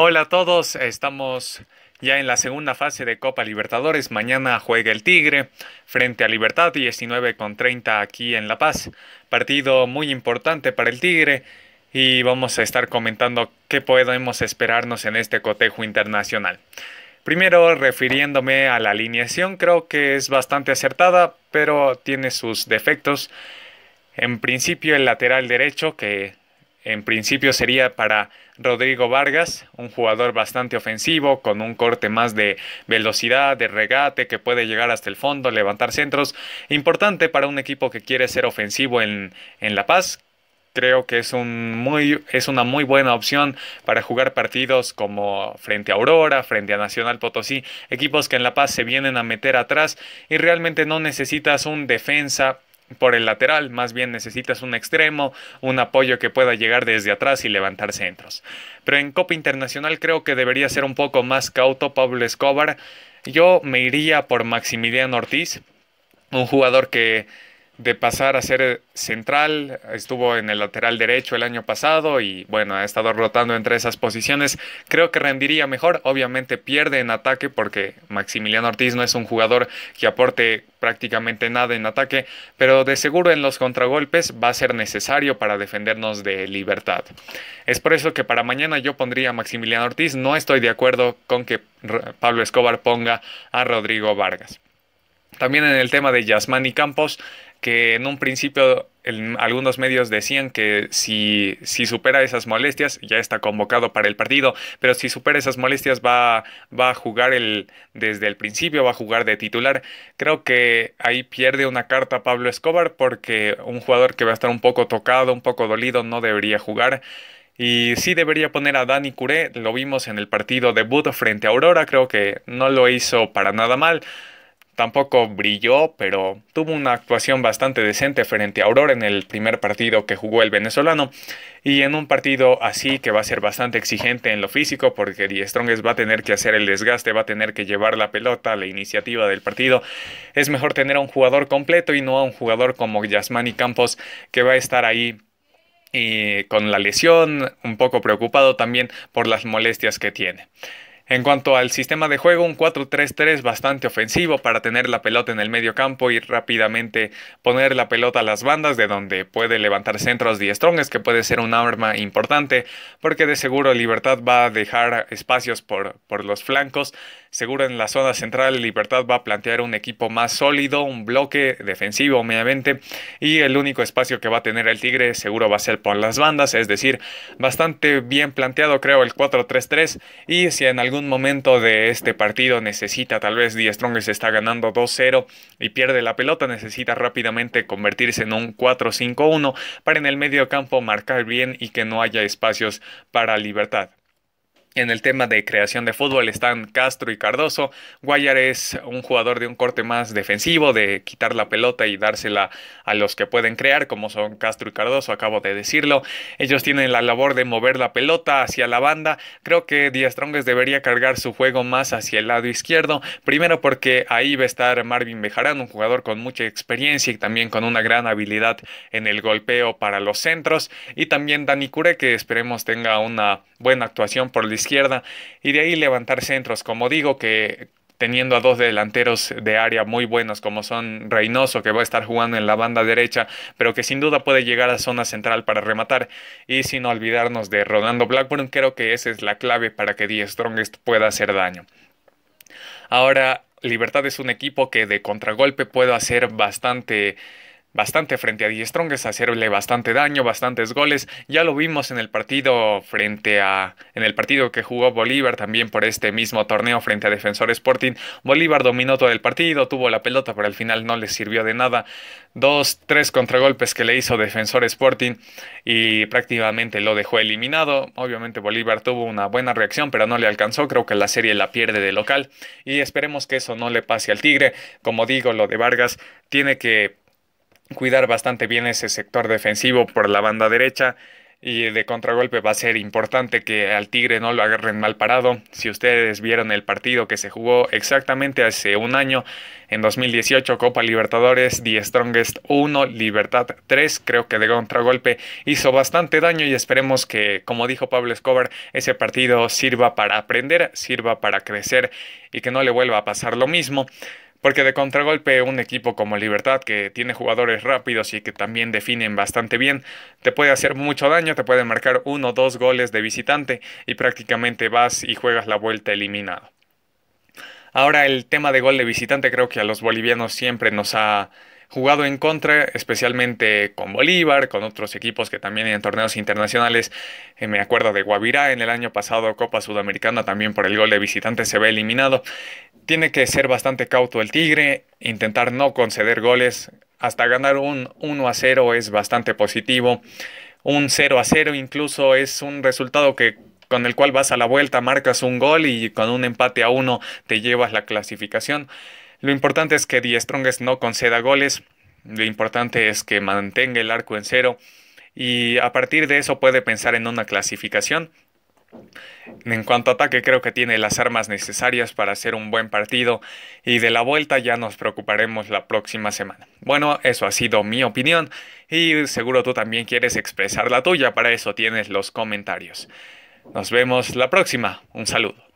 Hola a todos, estamos ya en la segunda fase de Copa Libertadores. Mañana juega el Tigre frente a Libertad 19 con 30 aquí en La Paz. Partido muy importante para el Tigre y vamos a estar comentando qué podemos esperarnos en este cotejo internacional. Primero, refiriéndome a la alineación, creo que es bastante acertada, pero tiene sus defectos. En principio, el lateral derecho, que en principio sería para Rodrigo Vargas, un jugador bastante ofensivo, con un corte más de velocidad, de regate, que puede llegar hasta el fondo, levantar centros. Importante para un equipo que quiere ser ofensivo en, La Paz. Creo que es, un muy, es una muy buena opción para jugar partidos como frente a Aurora, frente a Nacional Potosí, equipos que en La Paz se vienen a meter atrás y realmente no necesitas un defensa por el lateral, más bien necesitas un extremo, un apoyo que pueda llegar desde atrás y levantar centros. Pero en Copa Internacional creo que debería ser un poco más cauto Pablo Escobar. Yo me iría por Maximiliano Ortiz, un jugador que de pasar a ser eh, central, estuvo en el lateral derecho el año pasado y bueno, ha estado rotando entre esas posiciones. Creo que rendiría mejor, obviamente pierde en ataque porque Maximiliano Ortiz no es un jugador que aporte prácticamente nada en ataque, pero de seguro en los contragolpes va a ser necesario para defendernos de libertad. Es por eso que para mañana yo pondría a Maximiliano Ortiz, no estoy de acuerdo con que Pablo Escobar ponga a Rodrigo Vargas. También en el tema de Yasmani Campos, que en un principio algunos medios decían que si, si supera esas molestias, ya está convocado para el partido, pero si supera esas molestias va, va a jugar el, desde el principio, va a jugar de titular. Creo que ahí pierde una carta Pablo Escobar porque un jugador que va a estar un poco tocado, un poco dolido, no debería jugar. Y sí debería poner a Dani Curé, lo vimos en el partido debut frente a Aurora, creo que no lo hizo para nada mal tampoco brilló, pero tuvo una actuación bastante decente frente a Aurora en el primer partido que jugó el venezolano. Y en un partido así que va a ser bastante exigente en lo físico, porque Diestronges va a tener que hacer el desgaste, va a tener que llevar la pelota, la iniciativa del partido. Es mejor tener a un jugador completo y no a un jugador como Yasmani Campos, que va a estar ahí eh, con la lesión, un poco preocupado también por las molestias que tiene. En cuanto al sistema de juego, un 4-3-3 bastante ofensivo para tener la pelota en el medio campo y rápidamente poner la pelota a las bandas de donde puede levantar centros diestrongues, que puede ser un arma importante, porque de seguro Libertad va a dejar espacios por, por los flancos. Seguro en la zona central Libertad va a plantear un equipo más sólido, un bloque defensivo obviamente, y el único espacio que va a tener el Tigre seguro va a ser por las bandas, es decir, bastante bien planteado creo el 4-3-3 y si en algún un momento de este partido necesita, tal vez 10 se está ganando 2-0 y pierde la pelota, necesita rápidamente convertirse en un 4-5-1 para en el medio campo marcar bien y que no haya espacios para libertad. En el tema de creación de fútbol están Castro y Cardoso. Guayar es un jugador de un corte más defensivo, de quitar la pelota y dársela a los que pueden crear, como son Castro y Cardoso, acabo de decirlo. Ellos tienen la labor de mover la pelota hacia la banda. Creo que Díaz Trongues debería cargar su juego más hacia el lado izquierdo. Primero porque ahí va a estar Marvin Bejarán, un jugador con mucha experiencia y también con una gran habilidad en el golpeo para los centros. Y también Dani Cure, que esperemos tenga una buena actuación por izquierda y de ahí levantar centros. Como digo que teniendo a dos delanteros de área muy buenos como son Reynoso, que va a estar jugando en la banda derecha, pero que sin duda puede llegar a zona central para rematar, y sin olvidarnos de rodando Blackburn, creo que esa es la clave para que Die Strongest pueda hacer daño. Ahora, Libertad es un equipo que de contragolpe puede hacer bastante bastante frente a Die Strongest, hacerle bastante daño, bastantes goles. Ya lo vimos en el partido frente a en el partido que jugó Bolívar también por este mismo torneo frente a Defensor Sporting. Bolívar dominó todo el partido, tuvo la pelota, pero al final no le sirvió de nada. Dos, tres contragolpes que le hizo Defensor Sporting y prácticamente lo dejó eliminado. Obviamente Bolívar tuvo una buena reacción, pero no le alcanzó. Creo que la serie la pierde de local y esperemos que eso no le pase al Tigre. Como digo, lo de Vargas tiene que cuidar bastante bien ese sector defensivo por la banda derecha y de contragolpe va a ser importante que al Tigre no lo agarren mal parado. Si ustedes vieron el partido que se jugó exactamente hace un año, en 2018, Copa Libertadores, The Strongest 1, Libertad 3, creo que de contragolpe hizo bastante daño y esperemos que, como dijo Pablo Escobar, ese partido sirva para aprender, sirva para crecer y que no le vuelva a pasar lo mismo. Porque de contragolpe un equipo como Libertad, que tiene jugadores rápidos y que también definen bastante bien, te puede hacer mucho daño, te puede marcar uno o dos goles de visitante y prácticamente vas y juegas la vuelta eliminado. Ahora el tema de gol de visitante creo que a los bolivianos siempre nos ha jugado en contra, especialmente con Bolívar, con otros equipos que también en torneos internacionales, eh, me acuerdo de Guavirá en el año pasado, Copa Sudamericana también por el gol de visitante se ve eliminado. Tiene que ser bastante cauto el Tigre, intentar no conceder goles, hasta ganar un 1 a 0 es bastante positivo. Un 0 a 0 incluso es un resultado que con el cual vas a la vuelta, marcas un gol y con un empate a uno te llevas la clasificación. Lo importante es que Die Strongest no conceda goles. Lo importante es que mantenga el arco en cero. Y a partir de eso puede pensar en una clasificación. En cuanto a ataque, creo que tiene las armas necesarias para hacer un buen partido y de la vuelta ya nos preocuparemos la próxima semana. Bueno, eso ha sido mi opinión y seguro tú también quieres expresar la tuya, para eso tienes los comentarios. Nos vemos la próxima, un saludo.